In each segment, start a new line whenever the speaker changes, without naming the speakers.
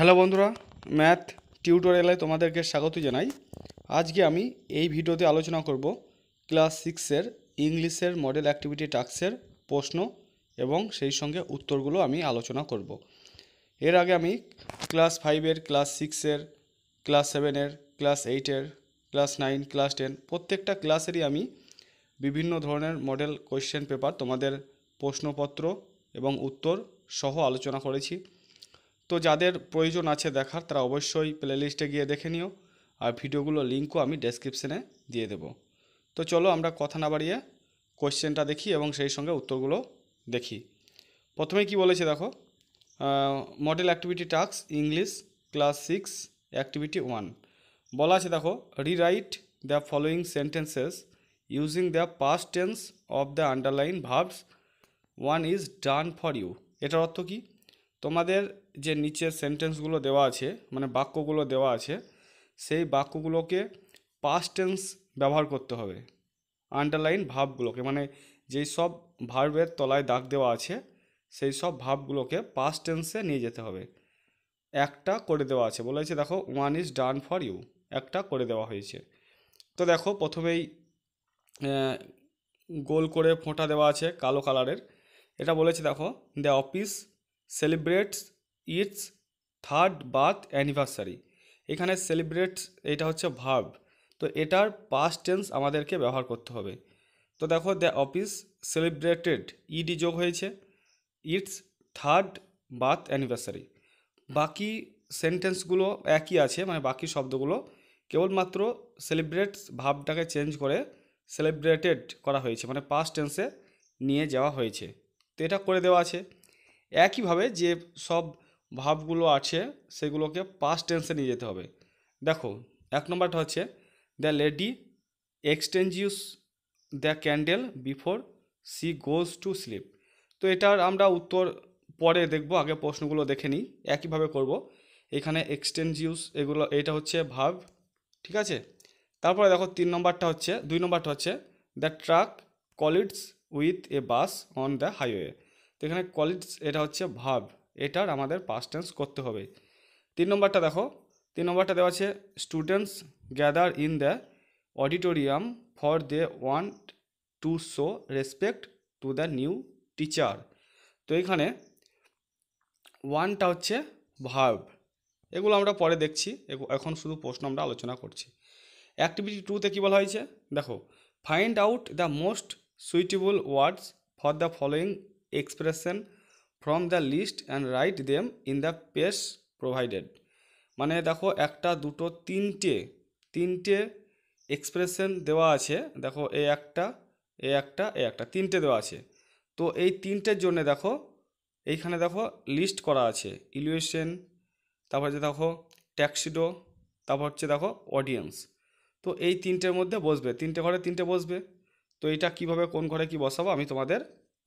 hello বন্ধুরা math টিউটোরিয়ালে তোমাদেরকে স্বাগত জানাই আজকে আমি এই ভিডিওতে আলোচনা করব ক্লাস সিক্সের ইংলিশের মডেল অ্যাক্টিভিটি টাস্কের প্রশ্ন এবং সেই সঙ্গে উত্তরগুলো আমি আলোচনা করব এর আগে আমি ক্লাস ফাইভের ক্লাস সিক্সের ক্লাস সেভেনের ক্লাস এইটের ক্লাস নাইন ক্লাস টেন প্রত্যেকটা ক্লাসেরই আমি বিভিন্ন ধরনের মডেল কোয়েশ্চেন পেপার তোমাদের প্রশ্নপত্র এবং উত্তর সহ আলোচনা করেছি তো যাদের প্রয়োজন আছে দেখার তারা অবশ্যই প্লেলিস্টে গিয়ে দেখে নিও আর ভিডিওগুলো লিঙ্কও আমি ডেসক্রিপশানে দিয়ে দেব তো চলো আমরা কথা না বাড়িয়ে কোশ্চেনটা দেখি এবং সেই সঙ্গে উত্তরগুলো দেখি প্রথমে কি বলেছে দেখো model activity task English class six activity one বলা আছে দেখো rewrite the following sentences using the past tense of the underline verbs one is done for you এটার অর্থ কী তোমাদের যে নিচের সেন্টেন্সগুলো দেওয়া আছে মানে বাক্যগুলো দেওয়া আছে সেই বাক্যগুলোকে পাস্ট টেন্স ব্যবহার করতে হবে আন্ডারলাইন ভাবগুলোকে মানে যেই সব ভার্বের তলায় দাগ দেওয়া আছে সেই সব ভাবগুলোকে পাস্ট টেন্সে নিয়ে যেতে হবে একটা করে দেওয়া আছে বলেছে দেখো one is done for you একটা করে দেওয়া হয়েছে তো দেখো প্রথমেই গোল করে ফোঁটা দেওয়া আছে কালো কালারের এটা বলেছে দেখো the office celebrates its third birth anniversary এখানে সেলিব্রেটস এটা হচ্ছে ভার্ব তো এটার পাস্ট টেন্স আমাদেরকে ব্যবহার করতে হবে তো দেখো দ্য অফিস সেলিব্রেটেড ইডি যোগ হয়েছে ইটস থার্ড বার্থ অ্যানিভার্সারি বাকি সেন্টেন্সগুলো একই আছে মানে বাকি শব্দগুলো কেবলমাত্র সেলিব্রেট ভাবটাকে চেঞ্জ করে সেলিব্রেটেড করা হয়েছে মানে পাস্ট টেন্সে নিয়ে যাওয়া হয়েছে তো এটা করে দেওয়া আছে একইভাবে যে সব ভাবগুলো আছে সেগুলোকে পাস্ট টেন্সে নিয়ে যেতে হবে দেখো এক নম্বরটা হচ্ছে the lady extinguishes the candle before she goes to sleep তো এটার আমরা উত্তর পরে দেখব আগে প্রশ্নগুলো দেখে নিই একইভাবে করব এখানে এক্সটেঞ্জিউস এগুলো এটা হচ্ছে ভাব ঠিক আছে তারপরে দেখো তিন নম্বরটা হচ্ছে দুই নম্বরটা হচ্ছে the truck collides with a bus on the highway তো এখানে কলিডস এটা হচ্ছে ভাব এটার আমাদের পাস্ট টেন্স করতে হবে তিন নম্বরটা দেখো তিন নম্বরটা দেওয়া আছে students gather in the auditorium for they want to show respect to the new teacher তো এখানে ওয়ানটা হচ্ছে ভাব এগুলো আমরা পরে দেখছি এখন শুধু প্রশ্ন আমরা আলোচনা করছি অ্যাক্টিভিটি টুতে কী বলা হয়েছে দেখো find out the most suitable words for the following expression from the list and write them in the space provided মানে দেখো একটা দুটো তিনটে তিনটে এক্সপ্রেশন দেওয়া আছে দেখো এ একটা এ একটা এ একটা তিনটে দেওয়া আছে তো এই তিনটের জন্য দেখো এইখানে দেখো লিস্ট করা আছে ইলুয়েশন তারপর হচ্ছে দেখো ট্যাক্সিডো তারপর হচ্ছে দেখো অডিয়েন্স তো এই তিনটের মধ্যে বসবে তিনটে ঘরে তিনটে বসবে তো এটা কিভাবে কোন ঘরে কি বসাবো আমি তোমাদের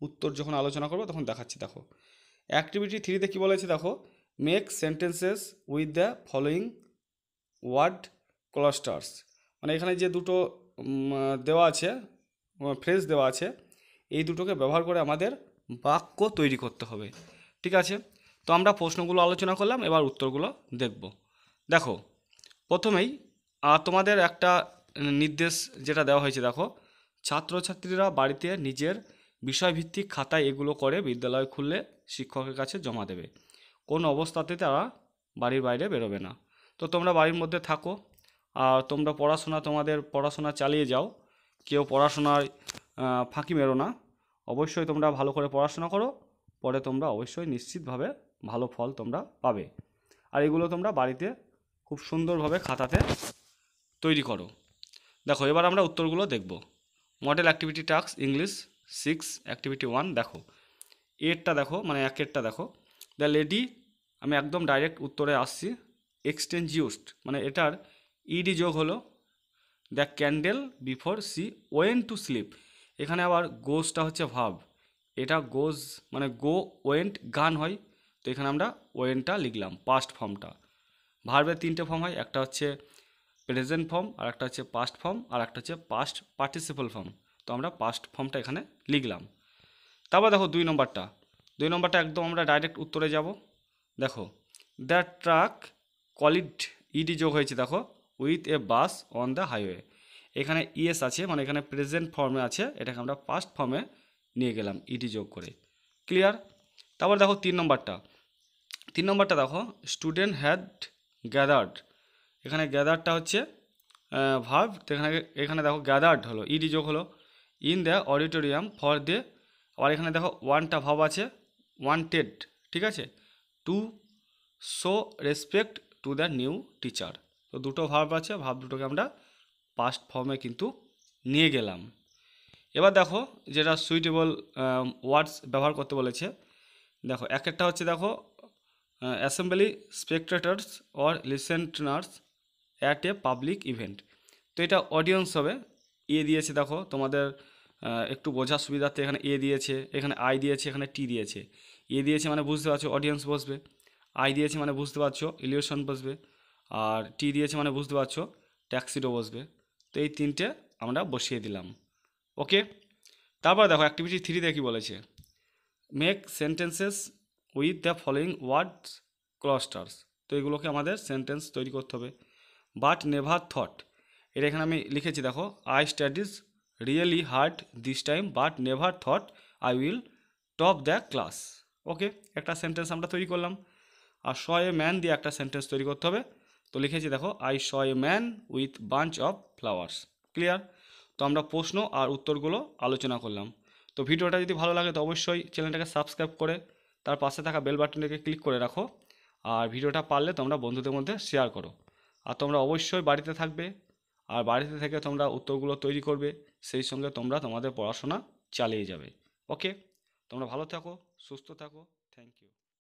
উত্তর যখন আলোচনা করবো তখন দেখাচ্ছি দেখো অ্যাক্টিভিটি থ্রিতে কী বলেছে দেখো make sentences with the following word clusters মানে এখানে যে দুটো দেওয়া আছে ফ্রেজ দেওয়া আছে এই দুটোকে ব্যবহার করে আমাদের বাক্য তৈরি করতে হবে ঠিক আছে তো আমরা প্রশ্নগুলো আলোচনা করলাম এবার উত্তরগুলো দেখব দেখো প্রথমেই তোমাদের একটা নির্দেশ যেটা দেওয়া হয়েছে দেখো ছাত্রছাত্রীরা বাড়িতে নিজের বিষয়ভিত্তিক খাতায় এগুলো করে বিদ্যালয় খুললে শিক্ষকের কাছে জমা দেবে কোন অবস্থাতে তারা বাড়ির বাইরে বেরোবে না তো তোমরা বাড়ির মধ্যে থাকো আর তোমরা পড়াশোনা তোমাদের পড়াশোনা চালিয়ে যাও কেউ পড়াশোনায় ফাঁকি মেরো না অবশ্যই তোমরা ভালো করে পড়াশোনা করো পরে তোমরা অবশ্যই নিশ্চিতভাবে ভালো ফল তোমরা পাবে আর এগুলো তোমরা বাড়িতে খুব সুন্দরভাবে খাতাতে তৈরি করো দেখো এবার আমরা উত্তরগুলো দেখব model activity task English six activity one দেখো এরটা দেখো মানে একেরটা দেখো দ্য লেডি আমি একদম ডাইরেক্ট উত্তরে আসছি এক্সটেঞ্জ ইউসড মানে এটার ইডি e যোগ হলো the candle before she went to sleep এখানে আবার গোজটা হচ্ছে ভাব এটা গোজ মানে গো ওয়েন্ট গান হয় তো এখানে আমরা ওয়েনটা লিখলাম পাস্ট ফর্মটা ভার্বের তিনটে ফর্ম হয় একটা হচ্ছে প্রেজেন্ট ফর্ম আর একটা হচ্ছে পাস্ট ফর্ম আর একটা হচ্ছে পাস্ট পার্টিসিপাল ফর্ম তো আমরা পাস্ট ফর্মটা এখানে লিখলাম তারপর দেখো দুই নম্বরটা দুই নম্বরটা একদম আমরা ডাইরেক্ট উত্তরে যাব দেখো দ্য ট্রাক কলিড ইডি যোগ হয়েছে দেখো with a bus on the highway এখানে ইএস আছে মানে এখানে প্রেজেন্ট ফর্মে আছে এটাকে আমরা পাস্ট ফর্মে নিয়ে গেলাম ইডি যোগ করে ক্লিয়ার তারপর দেখো তিন নম্বরটা তিন নম্বরটা দেখো স্টুডেন্ট হ্যাড গ্যাদার্ড এখানে গ্যাদার্ডটা হচ্ছে ভাব এখানে এখানে দেখো গ্যাদার্ড হলো ইডি যোগ হলো in the auditorium for they আবার এখানে দেখো ওয়ানটা ভাব আছে ওয়ান্টেড ঠিক আছে to show respect to the new teacher তো দুটো ভাব আছে ভাব দুটোকে আমরা পাস্ট ফর্মে কিন্তু নিয়ে গেলাম এবার দেখো যেটা সুইটেবল ওয়ার্ডস um, ব্যবহার করতে বলেছে দেখো এক একটা হচ্ছে দেখো assembly spectators or listeners at a public event তো এটা অডিয়েন্স হবে ইয়ে দিয়েছে দেখো তোমাদের একটু বোঝার সুবিধার্থে এখানে এ দিয়েছে এখানে আই দিয়েছে এখানে টি দিয়েছে এ দিয়েছে মানে বুঝতে পারছো অডিয়েন্স বসবে আই দিয়েছে মানে বুঝতে পারছো ইলিউশন বসবে আর টি দিয়েছে মানে বুঝতে পারছো ট্যাক্সিডো বসবে তো এই তিনটে আমরা বসিয়ে দিলাম ওকে তারপর দেখো অ্যাক্টিভিটি থ্রিতে কী বলেছে make sentences with the following words clusters তো এগুলোকে আমাদের সেন্টেন্স তৈরি করতে হবে বাট নেভার থট এটা এখানে আমি লিখেছি দেখো I studies really hard this time but never thought I will top the class okay একটা সেন্টেন্স আমরা তৈরি করলাম আর শ এ ম্যান দিয়ে একটা সেন্টেন্স তৈরি করতে হবে তো লিখেছি দেখো I saw a man with bunch of flowers clear তো আমরা প্রশ্ন আর উত্তরগুলো আলোচনা করলাম তো ভিডিওটা যদি ভালো লাগে তো অবশ্যই চ্যানেলটাকে সাবস্ক্রাইব করে তার পাশে থাকা বেল বাটনটাকে ক্লিক করে রাখো আর ভিডিওটা পারলে তোমরা বন্ধুদের মধ্যে শেয়ার করো আর তোমরা অবশ্যই বাড়িতে থাকবে আর বাড়িতে থেকে তোমরা উত্তরগুলো তৈরি করবে সেই সঙ্গে তোমরা তোমাদের পড়াশোনা চালিয়ে যাবে ওকে তোমরা ভালো থাকো সুস্থ থাকো থ্যাংক ইউ